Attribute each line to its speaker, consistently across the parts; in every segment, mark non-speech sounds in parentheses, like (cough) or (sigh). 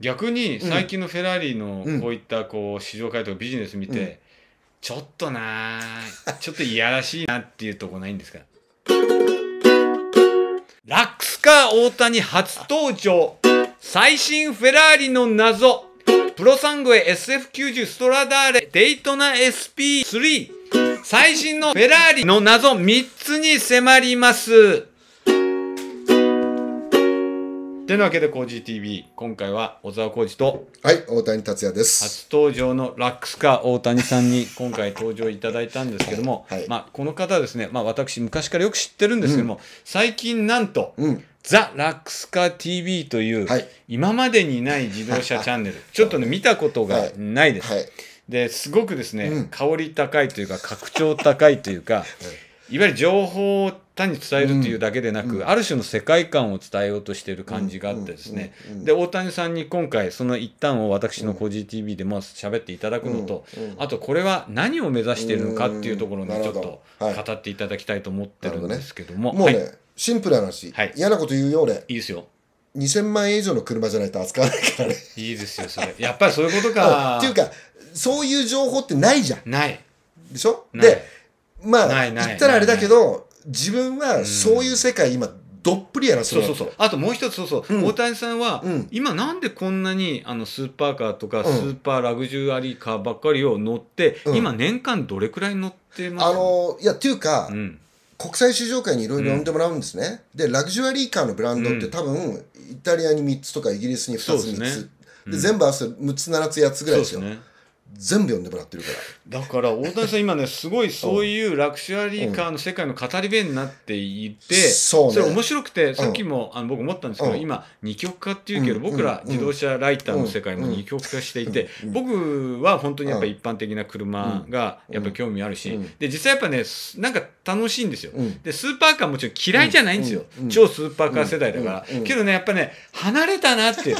Speaker 1: 逆に最近のフェラーリのこういったこう市場回答ビジネス見て、ちょっとなちょっといやらしいなっていうとこないんですかラックスカー大谷初登場最新フェラーリの謎プロサングエ SF90 ストラダーレデイトナ SP3 最新のフェラーリの謎3つに迫りますというわけで、コージー TV、今回は小沢浩二と、
Speaker 2: はい、大谷達也です。初
Speaker 1: 登場のラックスカー大谷さんに (laughs) 今回登場いただいたんですけども、はいはいまあ、この方はですね、まあ、私昔からよく知ってるんですけども、最近なんと、うん。ザ・ラックスカー TV という、はい今までにない自動車チャンネル、ちょっとね、見たことがないです。はい。ですごくですね、うん香り高いというか、拡張高いというか、は (laughs) いいわゆる情報を単に伝えるというだけでなく、うん、ある種の世界観を伝えようとしている感じがあってですね、うんうん、で大谷さんに今回その一端を私の「個人 TV」でまあ喋っていただくのと、あとこれは
Speaker 2: 何を目指しているのかっていうところにちょっと語っていただきたいと思ってるんですけども、はいねはい、シンプルな話、はい、嫌なこと言うよ俺いいですよ2000万円以上の車じゃないと扱わないからね
Speaker 1: いいですよそれやっぱりそういうことか、っていう
Speaker 2: かそういう情報ってないじゃんないでしょでまあ、ないない言ったらあれだけど、自分はそういう
Speaker 1: 世界今、どっぷりやらせそうそうそう。あともう一つ、そうそう、うん、大谷さんは、うん、今なんでこんなにあのスーパーカーとか、スーパーラグジュアリーカーばっかりを乗って、うん、今
Speaker 2: 年間どれくらい乗ってますあのー、いや、っていうか、国際市場会にいろいろ呼んでもらうんですね。で、ラグジュアリーカーのブランドって多分、イタリアに3つとかイギリスに2つ、3つ。で、全部合わせて6つ、7つ、8つぐらいですよ。そうですね全部読んでもらってるからだか
Speaker 1: ら大谷さん今ねすごいそういうラクシュアリーカーの世界の語り部になっていて、それ面白くてさっきも、あの僕思ったんですけど、今二極化っていうけど、僕ら自動車ライターの世界も二極化していて、僕は本当にやっぱ一般的な車がやっぱ興味あるし、で実際やっぱねなんか楽しいんですよ、でスーパーカーもちろん嫌いじゃないんですよ、超スーパーカー世代だから、けどねやっぱね離れたなって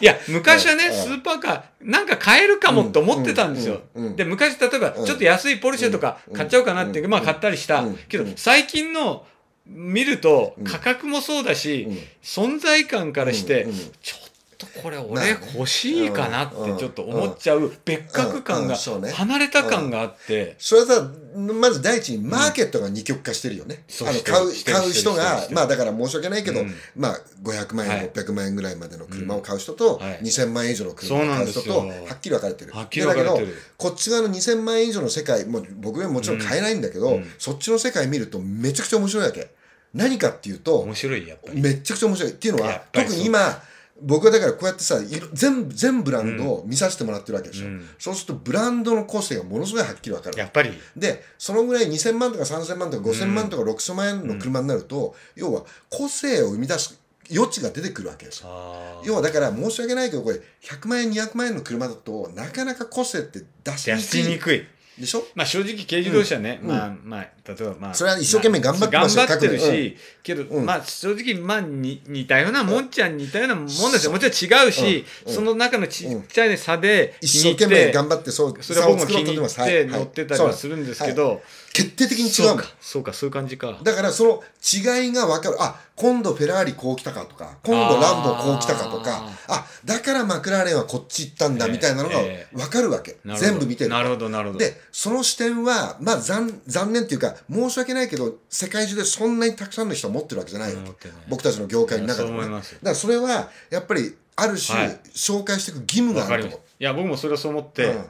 Speaker 1: いや、昔はね、スーパーカー、なんか買えるかもって思ってたんですよ。で、昔、例えば、ちょっと安いポルシェとか買っちゃおうかなっていう、まあ買ったりした。けど、最近の見ると、価格もそうだし、存在感からして、ちょとこれ俺欲しいかなってちょっと思っち
Speaker 2: ゃう別格感が離れた感があってそれはさまず第一にマーケットが二極化してるよね、あの買う買う人がまあだから申し訳ないけど、まあ500万円、600万円ぐらいまでの車を買う人と、2000万円以上の車を買う人とはっきり分かれてるだけどこっち側の2000万円以上の世界も僕はもちろん買えないんだけど、そっちの世界見るとめちゃくちゃ面白いわけ何かっていうと面白いやっぱりめちゃくちゃ面白いっていうのは特に今僕はだからこうやってさ全全ブランドを見させてもらってるわけでしょ、うん、そうするとブランドの個性がものすごいはっきり分かるやっぱりでそのぐらい2000万とか3000万とか5000万とか6000万円の車になると、うん、要は個性を生み出す余地が出てくるわけですよ要はだから申し訳ないけどこれ100万円200万円の車だとなかなか個性って出しにくいでしょまあ正直軽自動車ね、うん、まあまあ、例えばまあ。それは一生懸命頑張ってますよ、頑張ってるし、
Speaker 1: けど、まあ正直、まあ似たようなもんちゃん似たようなもんですよ。もちろん違うし、その中のちっちゃい差で、一生懸命頑張
Speaker 2: って、そう、それは僕も気に入って乗ってたりはするんですけど、決定的に違うそうかそういう感じかだからその違いが分かるあ今度フェラーリこう来たかとか今度ランボこう来たかとかあだからマクラーレンはこっち行ったんだみたいなのが分かるわけ、えー、全部見てるなるほどなるほどでその視点はまあ残残念っていうか申し訳ないけど世界中でそんなにたくさんの人持ってるわけじゃないわけ、ね、僕たちの業界の中でも、ね、だからそれはやっぱりある種、紹介していく義務があると思う
Speaker 1: いや僕もそれはそう思って、うん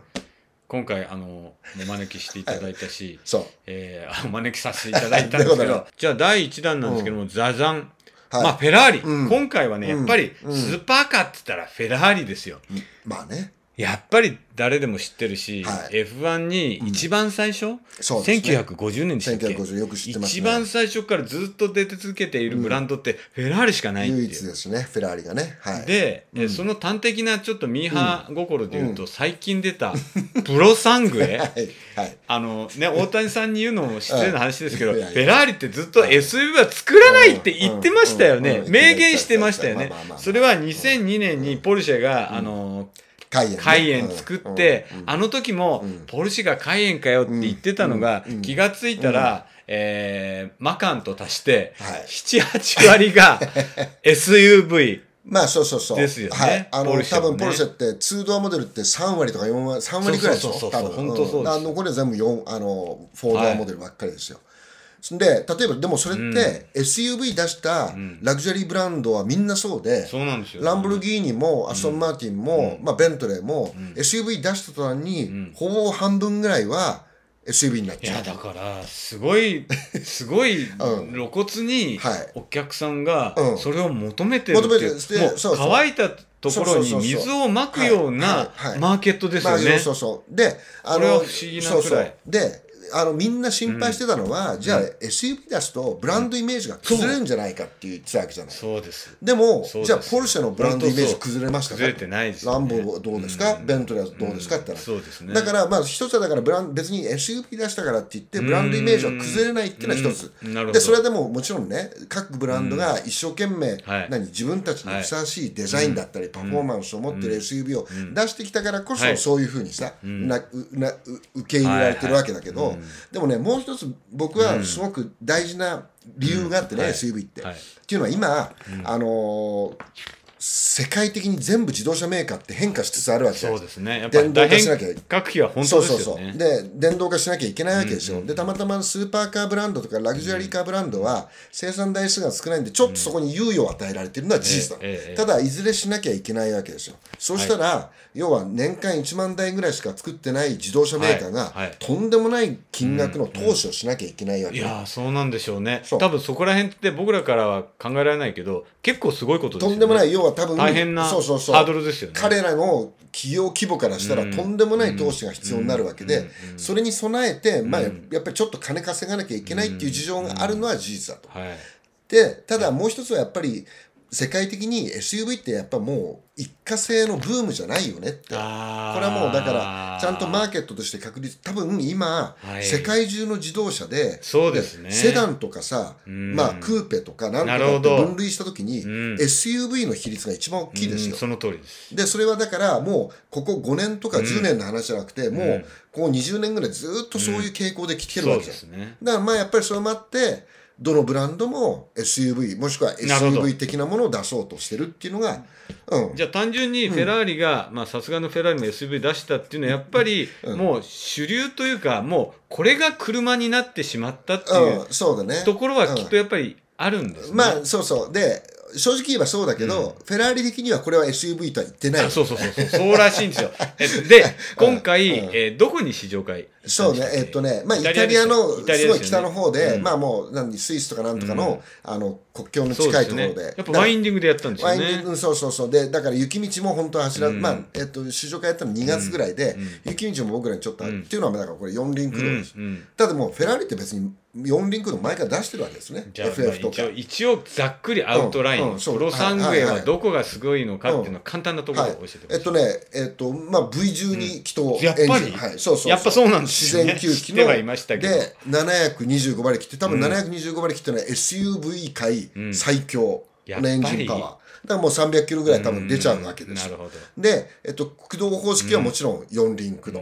Speaker 2: 今回あのお招
Speaker 1: きしていただいたし、はい、えー、お招きさせていただいたんですけどじゃあ第1弾なんですけども、うん、ザザンはい、まあフェラーリ、うん、今回はね、やっぱりスーパーカーって言ったらフェラーリですよ、うん、まあねやっぱり誰でも知ってるし、F1 に一番最初、
Speaker 2: そうですね、1950年でしたっけ1950よく知ってま一番
Speaker 1: 最初からずっと出て続けているブランドってフェラーリしかない唯一ですねフェラーリがね、はい、で、その端的なちょっとミーハー心でいうと、最近出たプロサングエ、(laughs) はいあのね大谷さんに言うのも失礼な話ですけど、フェラーリってずっと SUV は作らないって言ってましたよね、明言してましたよね、それは2002年にポルシェが、あのカイね、カイ作って、うん、あの時も、ポルシェがカイかよって言ってたのが、気がついたら、えー、マカンと足して、はい、
Speaker 2: 7、8割が SUV。(laughs) まあそうそうそう。ですよね。はい。あの、ね、多分ポルシェってツードアモデルって3割とか4割、3割くらいでしょそうそうそうそう多分。本当そうそう、うん、残りは全部4、あの、フォードアモデルばっかりですよ。はいで例えばでもそれって SUV 出したラグジュアリーブランドはみんなそうで、そうなんですよランブルギーニもアストン・マーティンも、まあ、ベントレーも、SUV 出した途端に、ほぼ半分ぐらいは SUV になっちゃう。いやだからすごいすごい (laughs) 露骨に
Speaker 1: お客さんがそれを求めてるってう、乾いたところに水
Speaker 2: をまくようなマーケットですよね。そうそうそうであの不思議なくらい。であのみんな心配してたのは、うん、じゃあ SUV 出すとブランドイメージが崩れるんじゃないかって言ってたわけじゃない、そうですでもじゃあポルシェのブランドイメージ崩れましたか崩れてないです、ね、ランボどうですか、うん、ベントレーはどうですか、って言ったら、そうですね、だからまあ一つはだからブラン別に SUV 出したからって言ってブランドイメージは崩れないっていうのは一つ、でそれでももちろんね各ブランドが一生懸命、はい、何自分たちにふさわしいデザインだったり、パフォーマンスを持ってる SUV を出してきたからこそ、そういうふうにさ、なな受け入れられてるわけだけど、でもねもう一つ僕はすごく大事な理由があってね、SUV って、はい。っていうのは今、あのー世界的に全部自動車メーカーって変化しつつあるわけじゃなです
Speaker 1: ね、電動化しなきゃ
Speaker 2: 学費は本当ですよ、そうそうそうで電動化しなきゃいけないわけでしょ、うんうん、でたまたまスーパーカーブランドとかラグジュアリーカーブランドは生産台数が少ないんでちょっとそこに猶予を与えられてるのは事実だ。うんええ、ただいずれしなきゃいけないわけですよそうしたら、はい、要は年間1万台ぐらいしか作ってない自動車メーカーが、はいはい、とんでもない金額の投資をしなきゃいけないわけ、うんうん、いや
Speaker 1: そうなんでしょうね多分そこら辺って僕らからは考えられないけど結構すごいことですよねとんでもない要は多分大変なハードルですよね
Speaker 2: 彼らの企業規模からしたらとんでもない投資が必要になるわけで、それに備えて、まあ、やっぱりちょっと金稼がなきゃいけないっていう事情があるのは事実だと。はい、でただもう一つはやっぱり世界的に SUV ってやっぱもう一過性のブームじゃないよねってこれはもうだからちゃんとマーケットとして確立多分今、はい、世界中の自動車でそうですね、セダンとかさ、まあ、クーペとかなんとか分類した時に、SUV の比率が一番大きいですよ、その通りですでそれはだからもうここ5年とか10年の話じゃなくて、もうこう20年ぐらいずっとそういう傾向で来てるわけです、ね、だからまあやっぱりそれもあってどのブランドも SUV もしくは SUV 的なものを出そうとしてるっていうのが、うん、
Speaker 1: じゃあ単純にフェラーリがさすがのフェラーリも SUV 出したっていうのはやっぱりもう主流というか
Speaker 2: もうこれが車になってしまったっていうところはきっとやっぱりあるんですね。うん、まあそうそうで正直言えばそうだけど、フェラーリ的にはこれは SUV とは言ってない。そうそうそうそう、らしいんですよ。で、(laughs) 今
Speaker 1: 回、うえどこに試乗会
Speaker 2: そうね、えっとね、まあ、イタリアのすごい北の方で、まあもう、何、スイスとかなんとかの、あの、国境の近いところで。やっぱワインディングでやったんですよね。ワインディング、そうそうそう。で、だから雪道も本当は走ら、まあ、えっと、試乗会やったの2月ぐらいで、雪道も僕らにちょっとっていうのは、だからこれ四輪駆動です。ただもう、フェラーリって別に、4リンクの前から出してるわけですね、FF とか。一応
Speaker 1: ざっくりアウトライン、プロサングエはどこがすごいのかっていうのは簡単なところを教
Speaker 2: えてえっとね、えっと、ま V12 気筒エンジン、やっぱそうそうやっぱそうなんですね。自然吸気の。で、725馬力って、多分725馬力ってのは SUV 界最強のエンジンパワー。からもう300キロぐらい多分出ちゃうわけです。で、えっと、駆動方式はもちろん四輪駆動。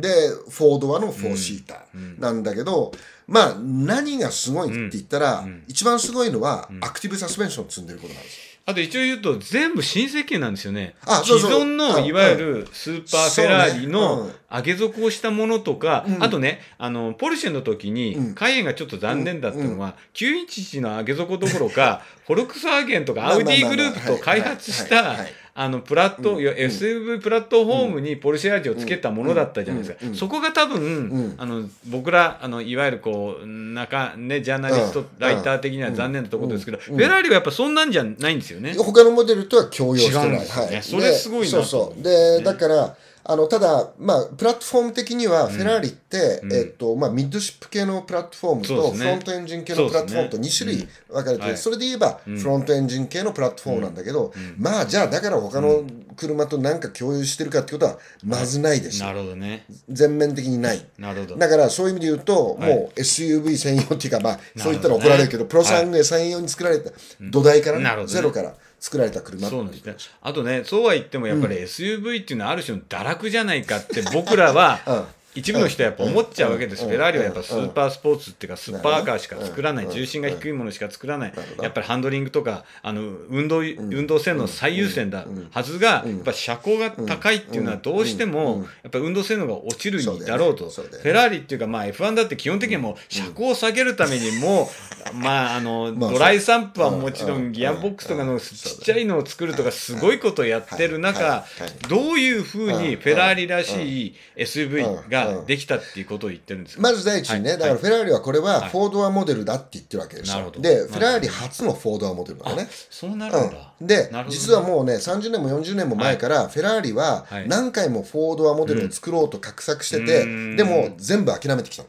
Speaker 2: で、フォードアのフォーシーターなんだけど、まあ、何がすごいって言ったら、一番すごいのはアクティブサスペンション積んでることなんですよ。
Speaker 1: あと一応言うと全部新設計なんですよねそうそう。既存のいわゆるスーパーフェラーリの上げ底をしたものとか、ねうん、あとね、あの、ポルシェの時に、海イがちょっと残念だったのは、うんうん、911の上げ底どころか、フォルクスワーゲンとかアウディグループと開発した、あのプラット、うん、SUV プラットフォームにポルシェ味をつけたものだったじゃないですか、そこが多分、あの僕らあのいわゆるこう中、ね、ジャーナリスト、ライター的には残念なところですけど、フェラーリはやっぱそんなんじゃないんですよ
Speaker 2: ね他のモデルとは共用してない、はい、それすごいなそうそうでだから、あの、ただ、まあ、プラットフォーム的には、フェラーリって、うん、えっと、まあ、ミッドシップ系のプラットフォームと、フロントエンジン系のプラットフォームと2種類分かれて、それで言えば、フロントエンジン系のプラットフォームなんだけど、まあ、じゃあ、だから他の車と何か共有してるかってことは、まずないでしょ。なるほどね。全面的にない。なるほど。だから、そういう意味で言うと、もう SUV 専用っていうか、まあ、そういったら怒られるけど、プロサング専用に作られた土台から、ゼロから。作られた車そうなんですね。
Speaker 1: あとね、そうは言ってもやっぱり SUV っていうのはある種の堕落じゃないかって僕らは (laughs) 一部の人はやっぱ思っちゃうわけです、フェラーリはやっぱスーパースポーツっていうか、スーパーカーしか作らない、重心が低いものしか作らない、やっぱりハンドリングとか、あの運動運動性能最優先だはずが、やっぱ車高が高いっていうのは、どうしてもやっぱり運動性能が落ちるだろうと、フェラーリっていうか、まあ、F1 だって基本的にも車高を下げるためにも、まあ、あのドライサンプはもちろん、ギアボックスとかのちっちゃいのを作るとか、すごいことをやってる中、
Speaker 2: どういうふうにフェラーリらしい
Speaker 1: SUV が、できたっていうことを言って
Speaker 2: るんですまず第一にね、だからフェラーリはこれはフォードアモデルだって言ってるわけですよ。で、フェラーリ初のフォードアモデルだね。そうなるんだ。で、実はもうね、30年も40年も前から、フェラーリは何回もフォードアモデルを作ろうと画策してて、でも全部諦めてきたの。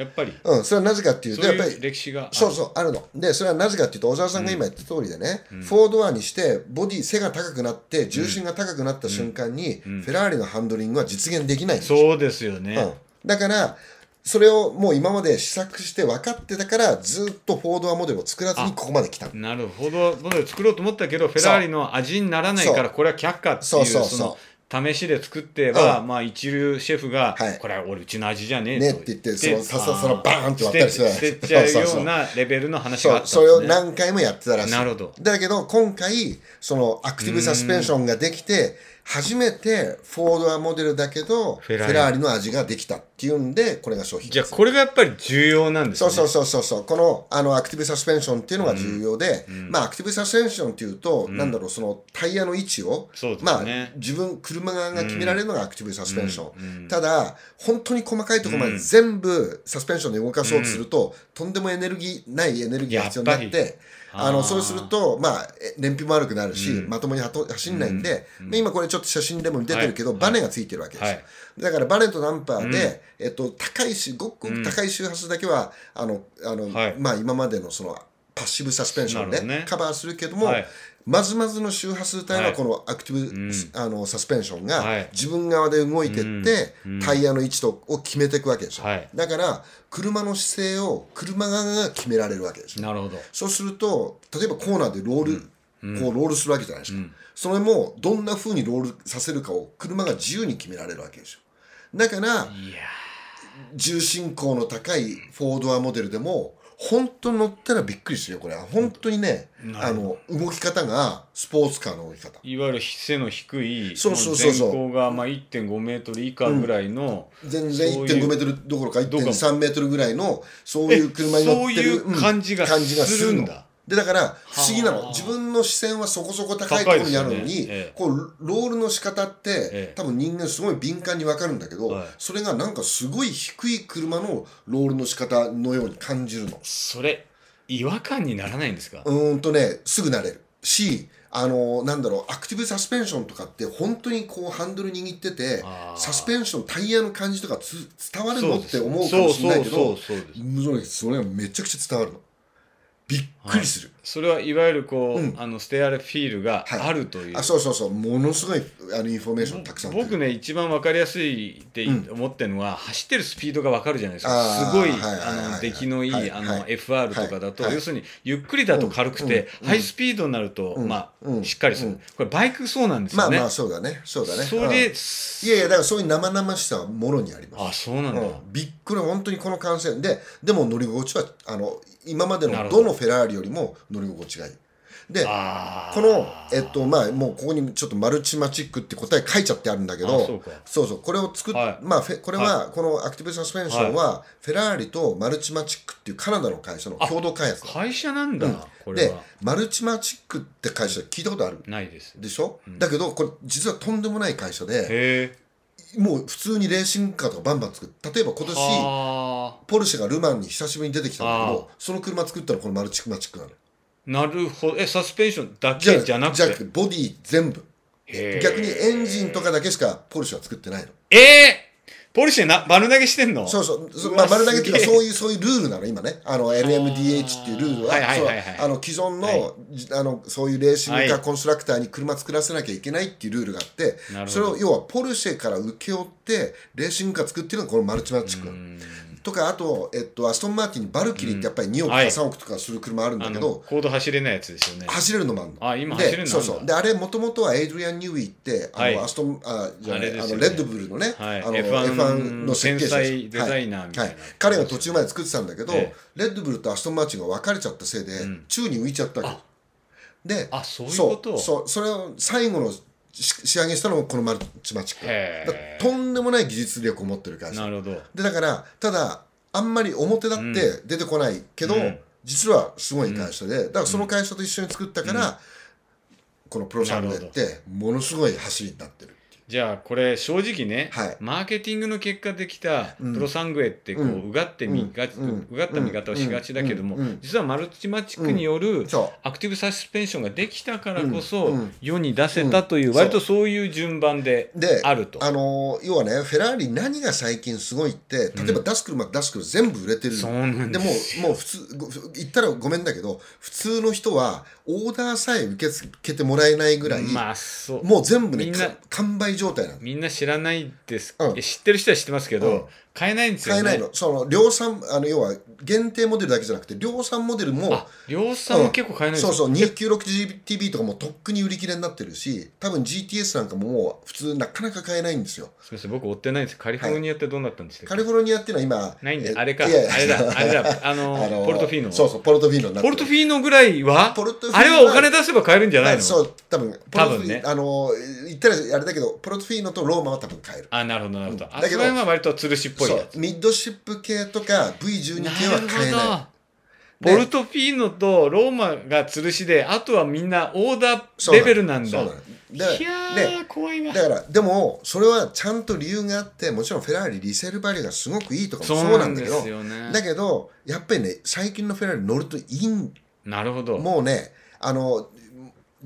Speaker 1: やっぱりうん
Speaker 2: それはなぜかっていうとやっぱり歴史がそうそうあるのでそれはなぜかっていうと小沢さんが今言った通りでね、うん、フォードアにしてボディ背が高くなって重心が高くなった瞬間に、うんうん、フェラーリのハンドリングは実現できないんですそうですよね、だからそれをもう今まで試作して分かってたからずっとフォードアモデルを作らずにここまで来
Speaker 1: たなるほどモデル作ろうと思ったけどフェラーリの味にならないからこれは却下っていうそうそうそう試しで作っては、うん、まあ一流シェフが、はい、これは俺うちの味じゃねえねって言ってそのささそのバーンって割ったりしてちゃうようなレベルの話があったんです、ね、それを何
Speaker 2: 回もやってたらしいなるほどだけど今回そのアクティブサスペンションができて初めてフォードアモデルだけどフェラーリの味ができたっていうんでこれが商品じゃあこれがやっぱり重要なんですねそうそうそうそうこのあのアクティブサスペンションっていうのが重要で、うんうん、まあアクティブサスペンションっていうと、うん、なんだろうそのタイヤの位置を、ね、まあ自分車側が決められるのがアクティブサスペンション、ただ本当に細かいところまで全部サスペンションで動かそうとすると、とんでもエネルギーないエネルギーが必要になってあの、そうすると、まあ、燃費も悪くなるし、うん、まともに走んないんで、うん、今これちょっと写真でも出てるけど、はい、バネがついてるわけですよ。はい、だからバネとナンパーで、えっと、高いし、ごくごく高い周波数だけは、あの、あの、はい、まあ今までのその、パッシブサスペンションで、ね、カバーするけども、はい、まずまずの周波数帯はこのアクティブ、はい、あのサスペンションが自分側で動いてって、タイヤの位置とを決めていくわけでしょ、はい、だから車の姿勢を車側が決められるわけでしょなるほどそうすると例えばコーナーでロール、うんこうロールするわけじゃないですか、うん、それもどんなふうにロールさせるかを車が自由に決められるわけでしょだから重心高の高いフォードアモデルでも本当乗ったらびっくりするよこれは本当にねあの動き方がスポーツカーの動き方
Speaker 1: いわゆる背の低いそうそうそうそ
Speaker 2: うがまあ1.5メートル以下ぐらいの、うん、全然1.5メートルどころか1.3メートルぐらいのそういう車に乗ってるそういう感じがするんだ、でだから不思議なの自分の視線はそこそこ高いところにあるのに、ねええ、こうロールの仕方って、え、多分人間すごい敏感に分かるんだけど、はい、それがなんかすごい低い車のロールの仕方のように感じるの。それ違和感にならないんですかうんとねすぐ慣れるしあのなんだろうアクティブサスペンションとかって本当にこうハンドル握っててサスペンションタイヤの感じとかつ伝わるのって思うかもしれないけどそれがめちゃくちゃ伝わるの。びっくりする、
Speaker 1: はい、それはいわゆるこう、うん、あのステアルフィールがあるという、はい、あそう
Speaker 2: そうそうものすごい
Speaker 1: あのインフォメーションたくさん僕ね一番分かりやすいって思ってるのは、うん、走ってるスピードが分かるじゃないですかすごい、あの出来のいい、はい、あの FR とかだと、要するにゆっくりだと
Speaker 2: 軽くて、ハイスピードになると、まあ、しっかりする、これバイクそうなんですよねまあまあそうだねそうだねそれ、いやいやだからそういう生々しさはもろにありますあそうなんだ、びっくり本当にこの感染ででも乗り心地はあの今までのどのフェラーリよりも乗り心地がいい。で、この、えっと、まあ、もうここにちょっとマルチマチックって答え書いちゃってあるんだけど、そうそうそうこれを作っ、はい、まあ、これは、このアクティブサスペンションは、フェラーリとマルチマチックっていうカナダの会社の共同開発会社なんだ、うん、で、マルチマチックって会社聞いたことあるないです。でしょ、うん、だけど、これ実はとんでもない会社で、もう普通にレーシングカーとかバンバン作って例えば今年ポルシェがルマンに久しぶりに出てきたんだけどその車作ったらこのマルチクマチックなのなるほどえサスペンションだけじゃなくてじゃなくてボディ全部逆にエンジンとかだけしかポルシェは作ってないのええーポリシェな丸投げしてんのそうそうまあ、丸投げっていうかそういうそういうルールなの今ねあの LMDH っていうルールは既存のはい、あのそういうレーシングカーコンストラクターに車作らせなきゃいけないっていうルールがあって、はい、それを要はポルシェから請け負ってレーシングカー作ってるのがこのマルチマッチ君。とかあと、えっと、アストン・マーティンにバルキリーってやっぱり2億とか3億とかする車あるんだけど、はい、高度
Speaker 1: 走れないやつですよね
Speaker 2: 走れるのもあるの
Speaker 1: あ今走れるのそうそうで
Speaker 2: あれもともとはエイドリアン・ニューイってあの、はい、アストンあじゃあ、ねあね、あのレッドブルのね、はい、あの F1, f の設計者デザイナーみたいな、はい彼が途中まで作ってたんだけど、ええ、レッドブルとアストン・マーチンが別れちゃったせいで、うん、宙に浮いちゃったであそういうことそうそれを最後の仕上げしたのもこのマルチマチックとんでもない技術力を持ってる会社なるほどでだからただあんまり表立って出てこないけど、うん、実はすごい会社で、だからその会社と一緒に作ったから、このプロサャムネってものすごい走りになってる
Speaker 1: じゃあこれ正直ね、はい、マーケティングの結果できたプロサングエってこう、うがって見が、うん、うがった見方をしがちだけども、うん、実はマルチマチックによるアクティブサスペンションができ
Speaker 2: たからこそ、世に出せたという、割とそういう順番であると。あのー、要はねフェラーリ何が最近すごいって例えば出す車出す車全部売れてる、でももう普通言ったらごめんだけど普通の人はオーダーさえ受け付けてもらえないぐらい、まあ、そうもう全部ね完売状態なのみんな知らないです、うん、知ってる人は知ってますけど、買えないんですよ、ね、買えないのその量産あの要は限定モデルだけじゃなくて量産モデルも量産も結構買えない、うん、そうそう 296GB t とかもとっくに売り切れになってるし多分 GTS なんかももう普通なかなか買えないんですよそうです僕追っ
Speaker 1: てないんですカリフォルニアってどうなったんですか、はい、カリフォルニアっていうのは
Speaker 2: 今ないんであれかあれだ (laughs) あれだあのあのー、ポルトフィーノそうそうポルトフィーノポルトフィーノぐらいはポルトフィーノあれはお金出せば買えるんじゃないのそう多分多分ねあの言ったらあれだけどポルトフィーノとローマは多分買
Speaker 1: えるあなるほどなるほど、うん、だけどは
Speaker 2: 割と吊るしっぽいミッドシップ系とか V12 系は買えないボルトフィーノとローマ
Speaker 1: が吊るしで、あとはみんなオーダーレベルなんだ。
Speaker 2: だいやー、怖いわ。だから、でも、それはちゃんと理由があって、もちろんフェラーリリセールバリューがすごくいいとかもそうなんだけど、ね、だけど、やっぱりね、最近のフェラーリ乗るといいん。なるほど。もうね、あの、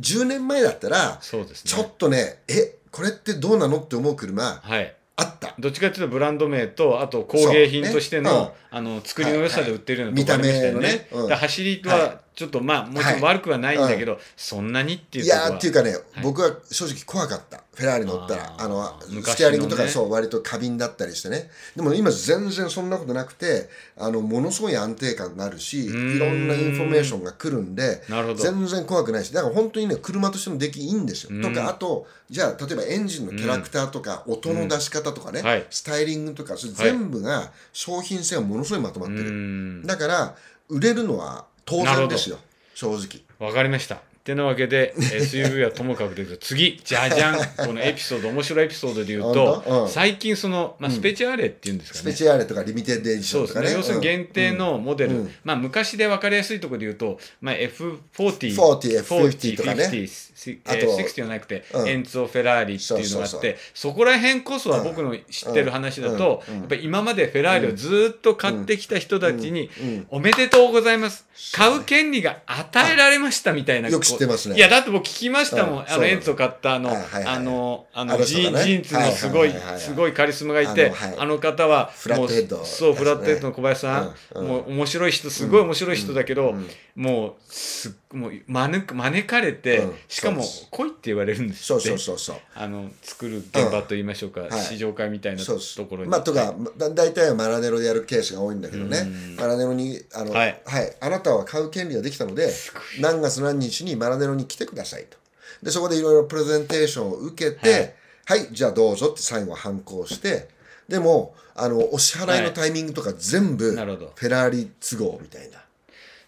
Speaker 2: 10年前だったら、ね、ちょっとね、え、これってどうなのって思う車、
Speaker 1: はい、あったどっちかっていうとブランド名とあと工芸品としての,、
Speaker 2: あの作りの良さで売ってるようなとこありましたよね,、見た目走
Speaker 1: りはちょっとまあもちろん悪くはないんだけど、はいうん、そんなにっていういやっていうかね、はい、
Speaker 2: 僕は正直怖かったフェラーリ乗ったらあの、ね、ステアリングとかそう割と過敏だったりしてねでも今全然そんなことなくてあのものすごい安定感があるしいろんなインフォメーションが来るんで全然怖くないしだから本当にね車としての出来いいんですよとかあとじゃあ例えばエンジンのキャラクターとか音の出し方とかね、はい、スタイリングとかそれ全部が商品性がものすごいまとまってるだから売れるのは当然ですよ正
Speaker 1: 直わかりましたてなわけで、え u (laughs) v はともかくです次じゃじゃんこのエピソード面白いエピソードで言うと、最近その、まあ、スペチュアレっていうんですかね、スペチュアレとかリミテッドエディションとかね、要するに限定のモデル、まあ、昔で分かりやすいところで言うと、まあ、F40 40, F50 とかね5えー、60じゃなくて、エンツォ・フェラーリっていうのがあってそこら辺こそは僕の知ってる話だと、やっぱ今までフェラーリをずっと買ってきた人たちに、おめでとうございます買う権利が与えられましたみたいなこってますね。いや、だって僕聞きましたもん。あの、エンツを買ったあの、あの、あの、ジーンズのすごい、すごいカリスマがいて、あの方は、フラットヘッド。そう、フラットドの小林さん。もう面白い人、すごい面白い人だけど、もう、すもう、招かれて、しかも、来いって言われるんですよ。そうそうそう。あの、作る現場といいましょうか、試乗会みたいなところに。まあ、とか、
Speaker 2: 大体はマラネロでやるケースが多いんだけどね。マラネロに、あの、はい、あなたは買う権利ができたので、何月何日にマネロに来てくださいと。で、そこでいろいろプレゼンテーションを受けて、はい、はい、じゃあどうぞって最後は反抗して、でも、あの、お支払いのタイミングとか全部、フェラーリ都合みたいな。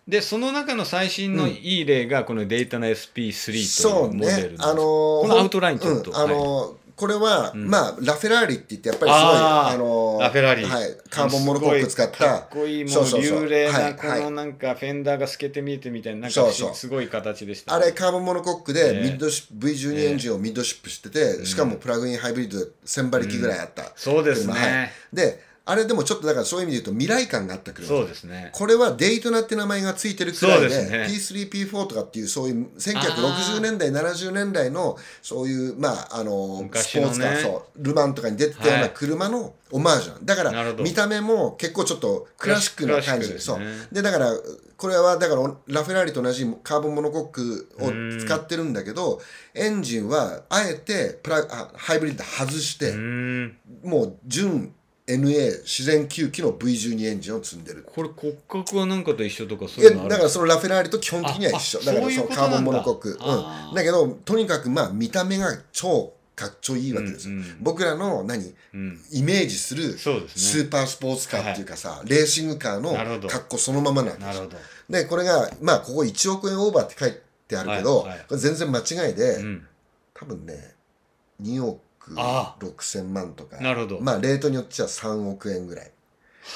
Speaker 1: で、その中の最新のいい例が、このデータの SP3 というモデル、そうね。あ
Speaker 2: のー、このアウトラインちょっと。うん、あのーはいこれは、うん、まあラフェラーリって言ってやっぱりすごいあのラフェラーリ、はい、カーボンモノコック使ったかっこいいもう幽霊なこの
Speaker 1: なんかフェンダーが透けて見えてみたいななんかす
Speaker 2: ごい形でした、ね、あれカーボンモノコックでミッドシップ、えー、V12 エンジンをミッドシップしてて、しかもプラグインハイブリッド1000馬力ぐらいあった、うん、そうですね、はい、であれでもちょっとだからそういう意味で言うと未来感があった車そうですね。これはデイトナって名前が付いてるくらいで、でね P3、P4 とかっていうそういう1960年代、70年代のそういう、まあ、あの、スポーツカー、そう、ルマンとかに出てたような車のオマージュなんだ。から見た目も結構ちょっとクラシックな感じで、そうでだから、これはだからラフェラーリと同じカーボンモノコックを使ってるんだけど、エンジンはあえてプラあハイブリッド外して、うーん。もう純 NA 自然吸気の V12 エンジンを積んでるこれ骨格は何かと一緒とかそういうのあだからそのラフェラーリと基本的には一緒だからそのカーボンモノコックうん、だけどとにかくまあ見た目が超かっちょいいわけですよ、うんうん、僕らの何、うん、イメージするスーパースポーツカーっていうかさ、ねレーシングカーの格好そのままなんですよでこれがまあここ1億円オーバーって書いてあるけど、はいはい、全然間違いで、うん、多分ね2億億6千万とかなるほど、まあ、レートによっちゃ3億円ぐらい。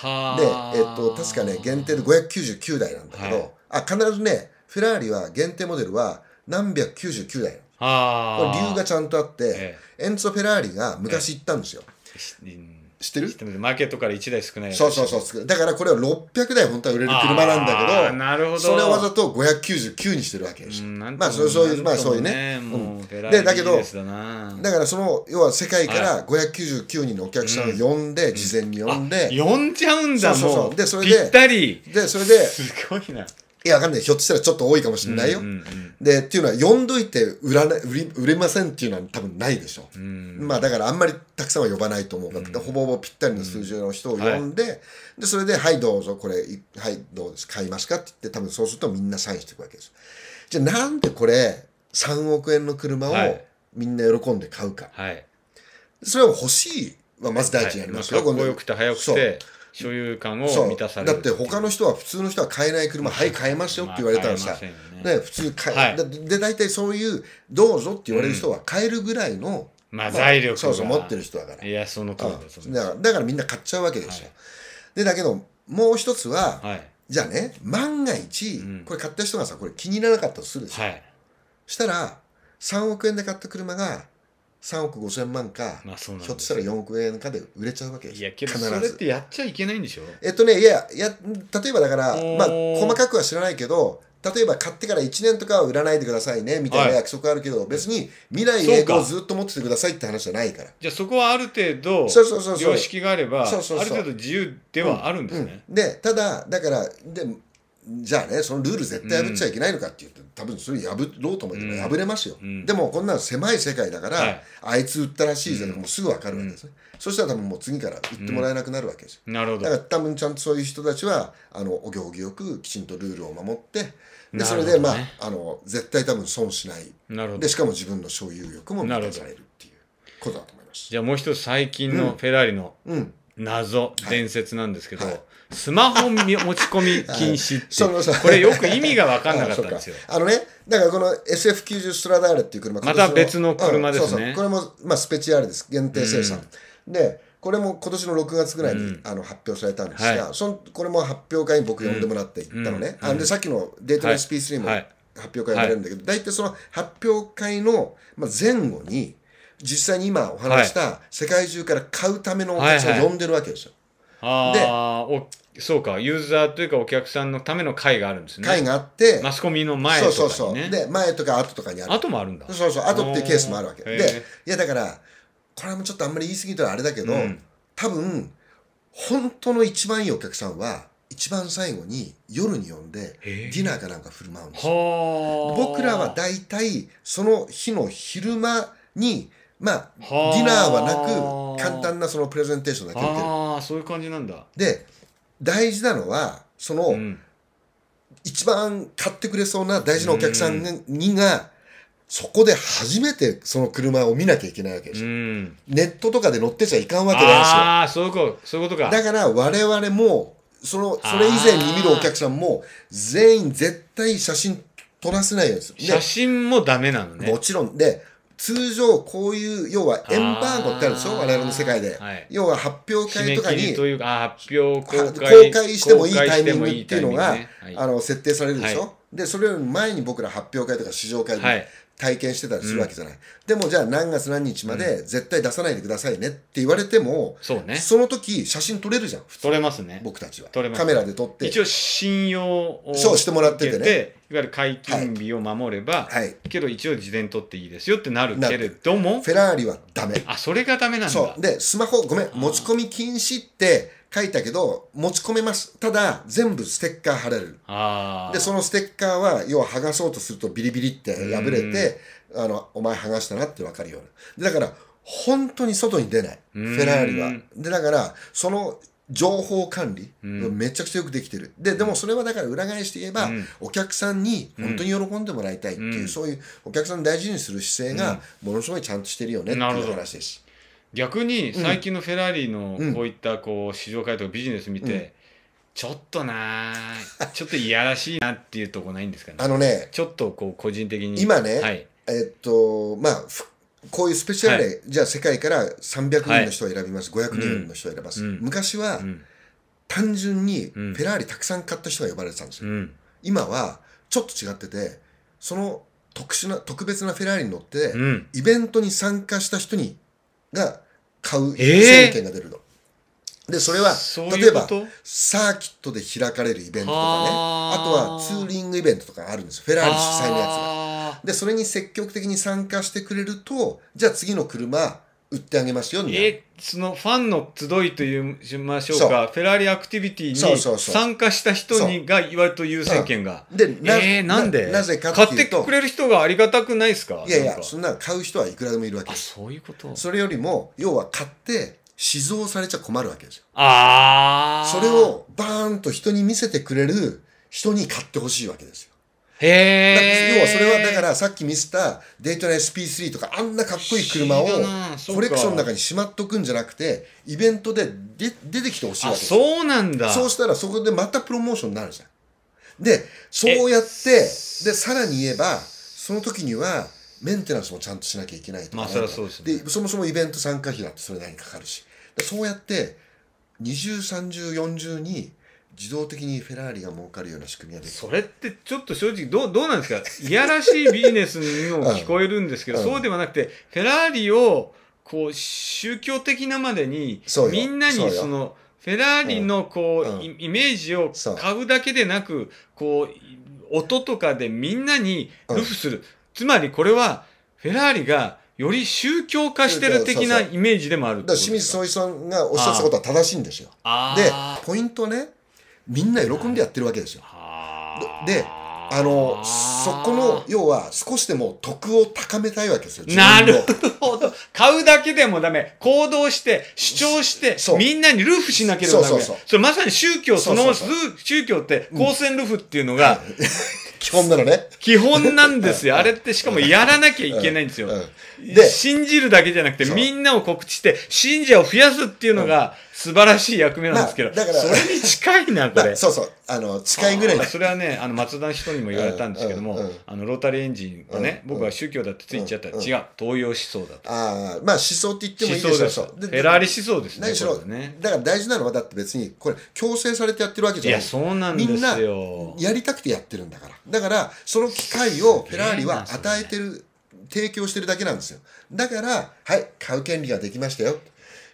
Speaker 1: はで、えっ
Speaker 2: と、確かね、限定で599台なんだけど、はい、あ、必ずね、フェラーリは限定モデルは何百99台これ理由がちゃんとあって、ええ、エンツォ・フェラーリが昔行ったんですよ。え知ってるマーケットから1台少ないそうそうそうだからこれは600台本当は売れる車なんだけどそれをわざと599にしてるわけでしょ、うまあそういうね、うでだけどだからその要は世界から599人のお客さんを呼んで、うん、事前に呼んで、呼んじゃうんだそうそうでそれでぴったりでそれですごいないや、わかんない。ひょっとしたらちょっと多いかもしれないよ。うんうんうん、で、っていうのは、読んどいて売らな売り売れませんっていうのは多分ないでしょ。うん、まあ、だからあんまりたくさんは呼ばないと思うから、うん、ほぼほぼぴったりの数字の人を呼んで、うんはい、で、それで、はい、どうぞ、これ、はい、どうです、買いますかって言って、多分そうするとみんなサインしていくわけです。じゃあ、なんでこれ、3億円の車をみんな喜んで買うか。はい、それは欲しいはまず第一にありますよ、はい、こよくて早くて。所有感を満たされるだって他の人は普通の人は買えない車、はい買えますよって言われたらさ、ね、普通買え、はい、で大体そういうどうぞって言われる人は買えるぐらいの、
Speaker 1: まあ、財力そうそう持ってる
Speaker 2: 人だからいやその通りだからだからみんな買っちゃうわけですよ、でだけどもう一つは、はい、じゃあね万が一、これ買った人がさこれ気に入らなかったとするでしょ、はい、したら3億円で買った車が3億5千万か、まあひょっとしたら4億円かで売れちゃうわけですいやけど必それってやっちゃいけないんでしょえっとねいやいや例えばだからまあ細かくは知らないけど例えば買ってから1年とかは売らないでくださいねみたいな約束あるけど、別に未来永劫ずっと持っててくださいって話じゃないからじゃあそこはある程度そうそうそうそうがあればそうそうそうある程度自由ではあるんですね、うんでただだからでじゃあねそのルール絶対破っちゃいけないのかっていうと、うん、多分それ破ろうと思っても破れますよ、うん、でもこんなの狭い世界だから、はい、あいつ売ったらしいじゃなくもうすぐ分かるわけですね、うん、そしたら多分もう次から売ってもらえなくなるわけですよ、なるほどだから多分ちゃんとそういう人たちはあのお行儀よくきちんとルールを守ってでそれで、ね、まああの絶対多分損しないなるほどでしかも自分の所有欲も満たされるっていうことだと思いま
Speaker 1: すじゃあもう一つ最近のフェラーリの、うん謎伝説なんですけど、スマホ持ち込み禁止って、これよく意味が分かんなかったんですよ。あ
Speaker 2: のね、だからこの SF90 ストラダーレっていう車、また別の車ですね。これも、まあ、スペチアルです、限定生産。で、これも今年の6月ぐらいに、あの発表されたんですが、これも発表会に僕呼んでもらって行ったのね。あでさっきのデートース p 3も発表会やれるんだけど、大体その発表会の前後に、実際に今お話した世界中から買うためのお客さんを呼んでるわけですよ。
Speaker 1: はいはい、でそうかユーザーというかお客さんのための会があるんですね。会があってマスコミの前とか、ね、そうそ
Speaker 2: うそうで前とか後とかにある。後もあるんだ。そうそう後っていうケースもあるわけ。でいやだからこれもちょっとあんまり言い過ぎたらあれだけど、うん、多分本当の一番いいお客さんは一番最後に夜に呼んでディナーかなんか振る舞うんですよ。僕らは大体その日の昼間にまあディナーはなく簡単なそのプレゼンテーションだけ受けるああそういう感じなんだで大事なのはその、うん、一番買ってくれそうな大事なお客さんにが、うん、そこで初めてその車を見なきゃいけないわけでしょ、うん、ネットとかで乗ってちゃいかんわけなんですよあ
Speaker 1: あそういうことそういうことかだから我
Speaker 2: 々もそのそれ以前に見るお客さんも全員絶対写真撮らせないようにする写真もダメなのねもちろんで通常こういう要はエンバーゴってあるでしょ我々の世界で、はい、要は発表会とかにというか発表公開公開してもいいタイミングっていうのが、ねはい、あの設定されるでしょ、はい、でそれより前に僕ら発表会とか試乗会で体験してたりするわけじゃない、うん、でもじゃあ何月何日まで絶対出さないでくださいねって言われても、そうね、その時写真撮れるじゃん撮れますね僕たちは撮れます、カメラで撮って一応信用をそうしてもらっててねいわゆ
Speaker 1: る解禁
Speaker 2: 日を守れば、はい、けど一応事前取っていいですよってなるけれどもフェラーリはダメあそれがダメなんだそうでスマホごめん持ち込み禁止って書いたけど持ち込めますただ全部ステッカー貼れるでそのステッカーは要は剥がそうとするとビリビリって破れてあのお前剥がしたなって分かるようなだから本当に外に出ないフェラーリはでだからその情報管理、めちゃくちゃよくできてる。で、でもそれはだから裏返して言えば、お客さんに本当に喜んでもらいたいっていう、そういうお客さんを大事にする姿勢が、ものすごいちゃんとしてるよねっていう話です。
Speaker 1: 逆に最近のフェラーリのこういったこう市場とかビジネス見て、うん、ちょっとなちょっといやらしいなっていうとこないんですかねあのね
Speaker 2: ちょっとこう個人的に今ね、はい、えっとまあこういうスペシャルで、はい、じゃあ世界から300人の人を選びます、はい、500人の人を選びます、うん、昔は、うん、単純にフェラーリたくさん買った人が呼ばれてたんですよ、うん、今はちょっと違っててその特殊な特別なフェラーリに乗って、イベントに参加した人にが買う選権が出るの。えー、で、それは、うう例えば、サーキットで開かれるイベントとかね、あとはツーリングイベントとかあるんですよ。フェラーリ主催のやつが。で、それに積極的に参加してくれると、じゃあ次の車、売ってあげますよ、えそのファンの集いといいましょうかフェラーリアクティビ
Speaker 1: ティに参加した人にがいわゆる優先権が、でな,、えー、なんでなぜか買ってく
Speaker 2: れる人がありがたくないですかいやいやそんな買う人はいくらでもいるわけですそういうことそれよりも要は買って静蔵されちゃ困るわけですよああそれをバーンと人に見せてくれる人に買ってほしいわけですよへ要はそれはだからさっき見せたデートナイス p 3とかあんなかっこいい車をコレクションの中にしまっとくんじゃなくてイベントでで出てきてほしいわけそうなんだそうしたらそこでまたプロモーションになるじゃんでそうやってでさらに言えばその時にはメンテナンスもちゃんとしなきゃいけないとか、まあ、そそうで、ね、そもそもイベント参加費だってそれなりにかかるしそうやって203040に自動的にフェラーリが儲かるような仕組みができそれってちょっと正直どうどうなんですか
Speaker 1: いやらしいビジネスにも聞こえるんですけど、うん、そうではなくてフェラーリをこう宗教的なまでにみんなにそのフェラーリのこう、イメージを買うだけでなくこう音とかでみんなにルフする、うん、つまりこれはフェラーリがより宗教化してる的なイ
Speaker 2: メージでもあるだから清水総一さんがおっしゃったことは正しいんですよでポイントねみんな喜んでやってるわけですよ。であのそこの要は少しでも得を高めたいわけですよ。なるほ
Speaker 1: ど。買うだけでもダメ。行動して、主張して、みんなにルーフしなければダメ。そうそうそうそれまさに宗教、その宗教って光線ルーフっていうのが、(laughs) 基本なのね。基本なんですよ。あれってしかもやらなきゃいけないんですよ。で信じるだけじゃなくてみんなを告知して信者を増やすっていうのが、うん素晴らしい役目なんですけど、まあ、だからそれに近
Speaker 2: いな、これ。そうそう、あの近いぐらいそ
Speaker 1: れはね、あの松田の人にも言われたんですけども、うんうん、あの
Speaker 2: ロータリーエンジンはね、うん、僕は宗教だってついちゃったら、違う、東洋思想だと。ああ、まあ思想って言ってもいいでしょう。そうフェラーリ思想ですね。何しろ、ね、だから大事なのは、だって別に、これ、強制されてやってるわけじゃない。いや、そうなんですよ。やりたくてやってるんだから。だから、その機会をフェラーリは与えてる。提供してるだけなんですよ。だから、はい、買う権利ができましたよ。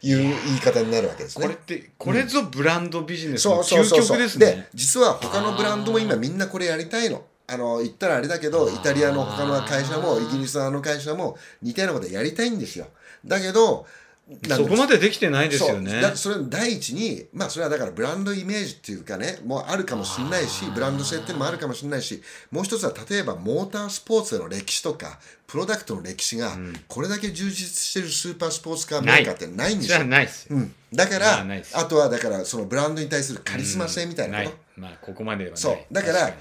Speaker 2: いう言い方になるわけですね。これって、これぞブランドビジネスの究極ですね。で、実は他のブランドも今みんなこれやりたいの。あの、言ったらあれだけど、イタリアの他の会社も、イギリスのあの会社も、似たようなことやりたいんですよ。だけど、そこまでできてないですよねそれ第一にまあそれはだからブランドイメージっていうかねもうあるかもしれないしブランド性っていうのもあるかもしれないしもう一つは例えばモータースポーツの歴史とかプロダクトの歴史がこれだけ充実してるスーパースポーツカーメーカーってないんですよ。すうん、だからあとはだからそのブランドに対するカリスマ性みたいなこと。まあ、ここまでそうだから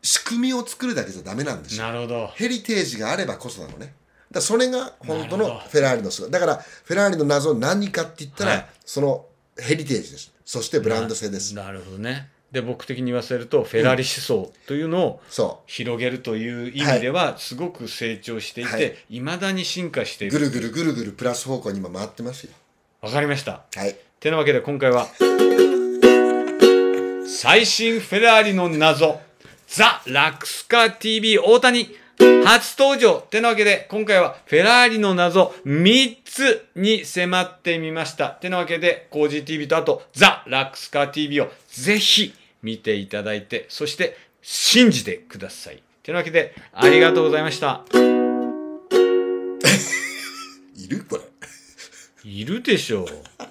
Speaker 2: 仕組みを作るだけじゃダメなんですよ。なるほどヘリテージがあればこそなのね。だそれが本当のフェラーリの姿だからフェラーリの謎は何かって言ったら、はい、そのヘリテージですそしてブランド性ですなる
Speaker 1: ほどねで僕的に言わせるとフェラーリ思
Speaker 2: 想というのを
Speaker 1: 広げるという意味ではすごく成長していていま、はい、だに進化しているぐるぐるぐ
Speaker 2: るぐるプラス方向に今回ってますよ
Speaker 1: わかりましたはいてな
Speaker 2: わけで今回は
Speaker 1: 最新フェラーリの謎ザ・ラクスカ TV 大谷初登場ってなわけで、今回はフェラーリの謎3つに迫ってみました。ってなわけで、コージー TV とあとザ・ラックスカー TV をぜひ見ていただいて、そして信じてください。ってなわけで、ありがとうございました。(laughs) いるこれ。いるでしょう。